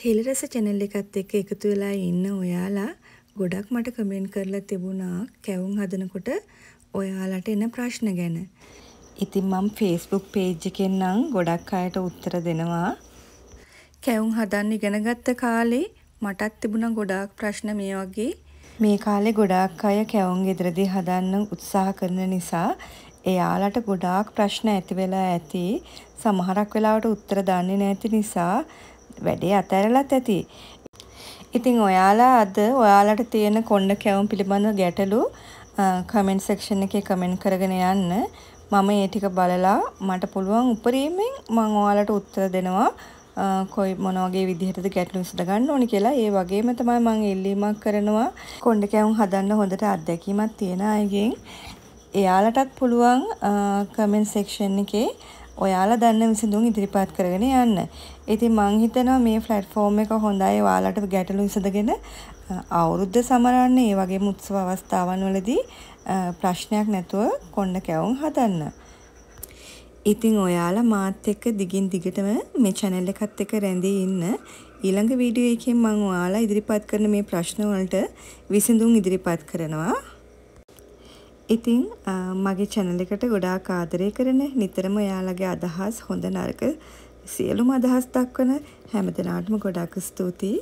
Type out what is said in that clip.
හෙලරස channel එකත් එක්ක එකතු වෙලා ඉන්න ඔයාලා ගොඩක් මට කමෙන්ට් කරලා තිබුණා කැවුම් හදනකොට ඔයාලට එන ප්‍රශ්න ගැන. ඉතින් මම Facebook page එකෙන් නම් ගොඩක් අයට උත්තර දෙනවා. කැවුම් හදන්න ඉගෙන ගත්ත කාලේ මටත් තිබුණා ගොඩාක් ප්‍රශ්න මේ වගේ. මේ කාලේ ගොඩාක් අය කැවුම් ගෙදරදී හදන්න උත්සාහ කරන නිසා එයාලට ගොඩාක් ප්‍රශ්න ඇති වෙලා ඇති. සමහරක් වෙලාවට උත්තර දන්නේ නැති නිසා වැඩේ අතහැරලත් ඇති. ඉතින් ඔයාලා අද ඔයාලට තියෙන කොණ්ඩ කැවුම් පිළිබඳ ගැටලු කමෙන්ට් සෙක්ෂන් එකේ කමෙන්ට් කරගෙන යන්න. මම ඒ ටික බලලා මට පුළුවන් උපරිමයෙන් මම ඔයාලට උත්තර දෙනවා. කොයි මොන වගේ විදිහටද ගැටලු විසඳගන්න ඕනි කියලා ඒ වගේම තමයි මම ඉල්ලීමක් කරනවා කොණ්ඩ කැවුම් හදන්න හොඳට අත්දැකීමක් තියෙන අයගෙන් එයාලටත් පුළුවන් කමෙන්ට් සෙක්ෂන් එකේ ඔයාලා දන්න විසඳුම් ඉදිරිපත් කරගෙන යන්න. ඉතින් මං හිතනවා මේ ප්ලැට්ෆෝම් එක හොඳයි ඔයාලට ගැටලු විසඳගෙන අවුරුද්ද සමරන්න ඒ වගේ උත්සව අවස්ථාවන් වලදී ප්‍රශ්නයක් නැතුව කොන්න කැවුම් හදන්න. ඉතින් ඔයාලා මාත් එක්ක දිගින් දිගටම මේ channel එකත් එක්ක රැඳී ඉන්න. ඊළඟ වීඩියෝ එකෙන් මම ඔයාලා ඉදිරිපත් කරන මේ ප්‍රශ්න වලට විසඳුම් ඉදිරිපත් කරනවා. ඉතින් මගේ channel එකට ගොඩාක් ආදරය කරන නිතරම ඔයාලගේ අදහස් හොඳ නරක සියලුම අදහස් දක්වන හැමදෙනාටම ගොඩාක් ස්තුතියි.